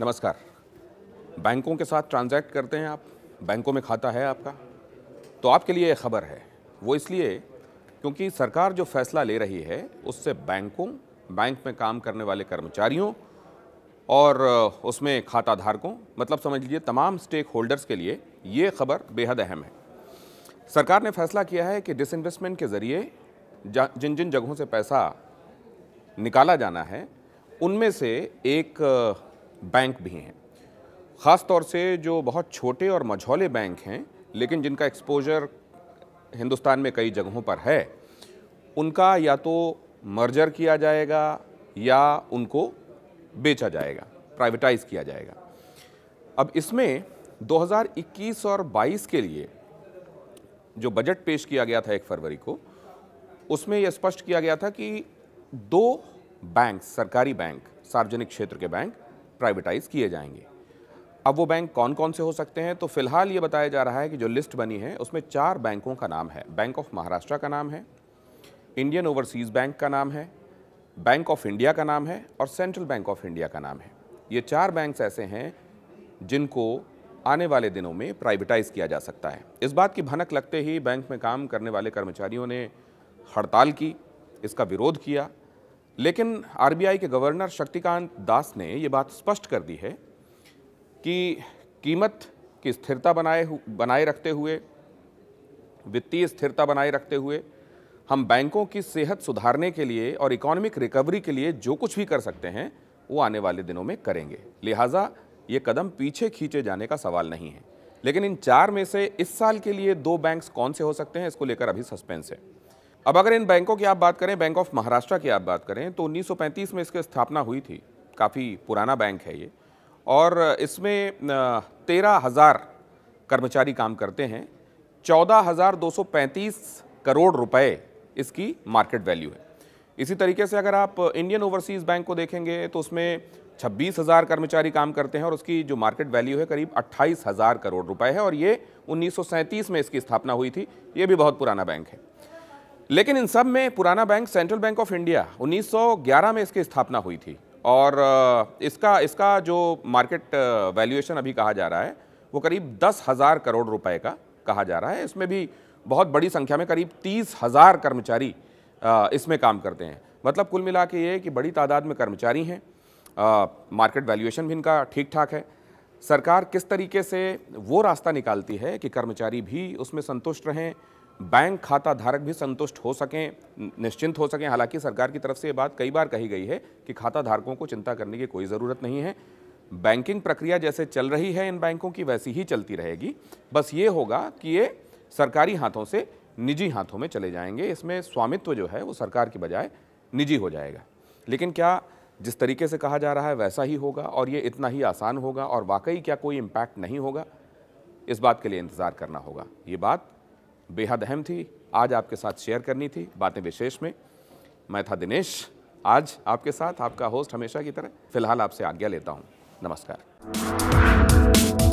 नमस्कार बैंकों के साथ ट्रांजैक्ट करते हैं आप बैंकों में खाता है आपका तो आपके लिए ये खबर है वो इसलिए क्योंकि सरकार जो फैसला ले रही है उससे बैंकों बैंक में काम करने वाले कर्मचारियों और उसमें खाता धारकों मतलब समझ लीजिए तमाम स्टेक होल्डर्स के लिए ये खबर बेहद अहम है सरकार ने फैसला किया है कि डिसइन्वेस्टमेंट के ज़रिए जिन जिन जगहों से पैसा निकाला जाना है उनमें से एक बैंक भी हैं ख़ास तौर से जो बहुत छोटे और मझौले बैंक हैं लेकिन जिनका एक्सपोजर हिंदुस्तान में कई जगहों पर है उनका या तो मर्जर किया जाएगा या उनको बेचा जाएगा प्राइवेटाइज किया जाएगा अब इसमें 2021 और 22 के लिए जो बजट पेश किया गया था एक फरवरी को उसमें यह स्पष्ट किया गया था कि दो बैंक सरकारी बैंक सार्वजनिक क्षेत्र के बैंक प्राइवेटाइज किए जाएंगे अब वो बैंक कौन कौन से हो सकते हैं तो फिलहाल ये बताया जा रहा है कि जो लिस्ट बनी है उसमें चार बैंकों का नाम है बैंक ऑफ महाराष्ट्र का नाम है इंडियन ओवरसीज़ बैंक का नाम है बैंक ऑफ इंडिया का नाम है और सेंट्रल बैंक ऑफ इंडिया का नाम है ये चार बैंक्स ऐसे हैं जिनको आने वाले दिनों में प्राइवेटाइज किया जा सकता है इस बात की भनक लगते ही बैंक में काम करने वाले कर्मचारियों ने हड़ताल की इसका विरोध किया लेकिन आरबीआई के गवर्नर शक्तिकांत दास ने ये बात स्पष्ट कर दी है कि कीमत की स्थिरता बनाए बनाए रखते हुए वित्तीय स्थिरता बनाए रखते हुए हम बैंकों की सेहत सुधारने के लिए और इकोनॉमिक रिकवरी के लिए जो कुछ भी कर सकते हैं वो आने वाले दिनों में करेंगे लिहाजा ये कदम पीछे खींचे जाने का सवाल नहीं है लेकिन इन चार में से इस साल के लिए दो बैंक्स कौन से हो सकते हैं इसको लेकर अभी सस्पेंस है अब अगर इन बैंकों की आप बात करें बैंक ऑफ महाराष्ट्र की आप बात करें तो 1935 में इसकी स्थापना हुई थी काफ़ी पुराना बैंक है ये और इसमें तेरह हज़ार कर्मचारी काम करते हैं चौदह हज़ार दो सौ पैंतीस करोड़ रुपए इसकी मार्केट वैल्यू है इसी तरीके से अगर आप इंडियन ओवरसीज़ बैंक को देखेंगे तो उसमें छब्बीस हज़ार कर्मचारी काम करते हैं और उसकी जो मार्केट वैल्यू है करीब अट्ठाईस हज़ार करोड़ रुपए है और ये उन्नीस में इसकी स्थापना हुई थी ये भी बहुत पुराना बैंक है लेकिन इन सब में पुराना bank Central Bank of India 1911 में इसकी स्थापना हुई थी और इसका इसका जो मार्केट वैल्यूएशन अभी कहा जा रहा है वो करीब दस हज़ार करोड़ रुपए का कहा जा रहा है इसमें भी बहुत बड़ी संख्या में करीब तीस हज़ार कर्मचारी इसमें काम करते हैं मतलब कुल मिला के ये कि बड़ी तादाद में कर्मचारी हैं मार्केट वैल्यूएशन भी इनका ठीक ठाक है सरकार किस तरीके से वो रास्ता निकालती है कि कर्मचारी भी उसमें संतुष्ट रहें बैंक खाता धारक भी संतुष्ट हो सकें निश्चिंत हो सकें हालांकि सरकार की तरफ से ये बात कई बार कही गई है कि खाता धारकों को चिंता करने की कोई ज़रूरत नहीं है बैंकिंग प्रक्रिया जैसे चल रही है इन बैंकों की वैसी ही चलती रहेगी बस ये होगा कि ये सरकारी हाथों से निजी हाथों में चले जाएंगे इसमें स्वामित्व जो है वो सरकार की बजाय निजी हो जाएगा लेकिन क्या जिस तरीके से कहा जा रहा है वैसा ही होगा और ये इतना ही आसान होगा और वाकई क्या कोई इम्पैक्ट नहीं होगा इस बात के लिए इंतज़ार करना होगा ये बात बेहद अहम थी आज आपके साथ शेयर करनी थी बातें विशेष में मैं था दिनेश आज आपके साथ आपका होस्ट हमेशा की तरह फिलहाल आपसे आज्ञा लेता हूँ नमस्कार